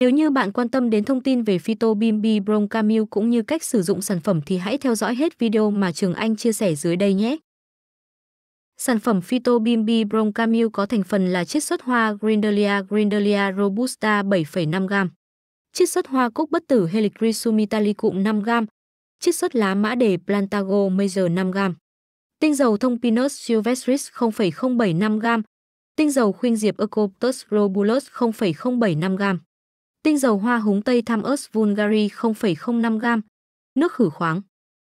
Nếu như bạn quan tâm đến thông tin về bimbi broncamil cũng như cách sử dụng sản phẩm thì hãy theo dõi hết video mà Trường Anh chia sẻ dưới đây nhé. Sản phẩm bimbi broncamil có thành phần là chiết xuất hoa Grindelia Grindelia robusta 7,5g, chiết xuất hoa cúc bất tử Helichrysum italicum 5g, chiết xuất lá mã đề Plantago major 5g, tinh dầu thông Pinus silvestris 0,075g, tinh dầu khuyên diệp Eucalyptus globulus 0,075g tinh dầu hoa húng Tây Thamus vulgari 0,05 g, nước khử khoáng,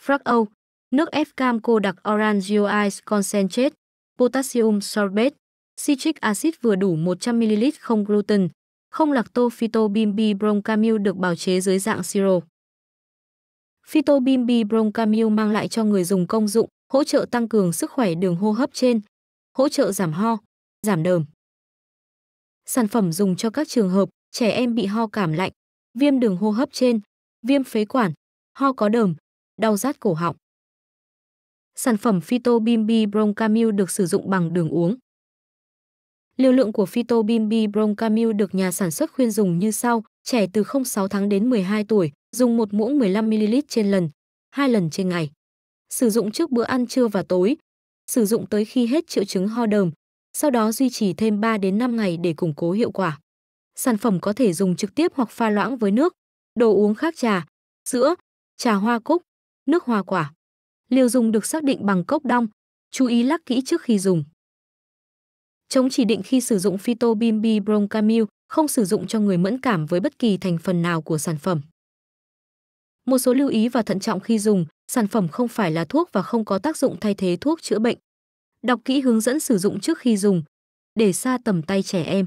frac Âu, nước ép cam cô đặc Orangio Ice Concentrate, Potassium Sorbate, Citric Acid vừa đủ 100ml không gluten, không lacto Phytobimbi broncamil được bào chế dưới dạng siro. Phytobimbi broncamil mang lại cho người dùng công dụng, hỗ trợ tăng cường sức khỏe đường hô hấp trên, hỗ trợ giảm ho, giảm đờm. Sản phẩm dùng cho các trường hợp trẻ em bị ho cảm lạnh, viêm đường hô hấp trên, viêm phế quản, ho có đờm, đau rát cổ họng. Sản phẩm Phytobimbi Broncamil được sử dụng bằng đường uống. Liều lượng của Phytobimbi Broncamil được nhà sản xuất khuyên dùng như sau, trẻ từ 0,6 tháng đến 12 tuổi, dùng một muỗng 15ml trên lần, hai lần trên ngày. Sử dụng trước bữa ăn trưa và tối, sử dụng tới khi hết triệu chứng ho đờm, sau đó duy trì thêm 3 đến 5 ngày để củng cố hiệu quả sản phẩm có thể dùng trực tiếp hoặc pha loãng với nước, đồ uống khác trà, sữa, trà hoa cúc, nước hoa quả. Liều dùng được xác định bằng cốc đong, chú ý lắc kỹ trước khi dùng. Chống chỉ định khi sử dụng Phytobimbi broncamil, không sử dụng cho người mẫn cảm với bất kỳ thành phần nào của sản phẩm. Một số lưu ý và thận trọng khi dùng, sản phẩm không phải là thuốc và không có tác dụng thay thế thuốc chữa bệnh. Đọc kỹ hướng dẫn sử dụng trước khi dùng, để xa tầm tay trẻ em.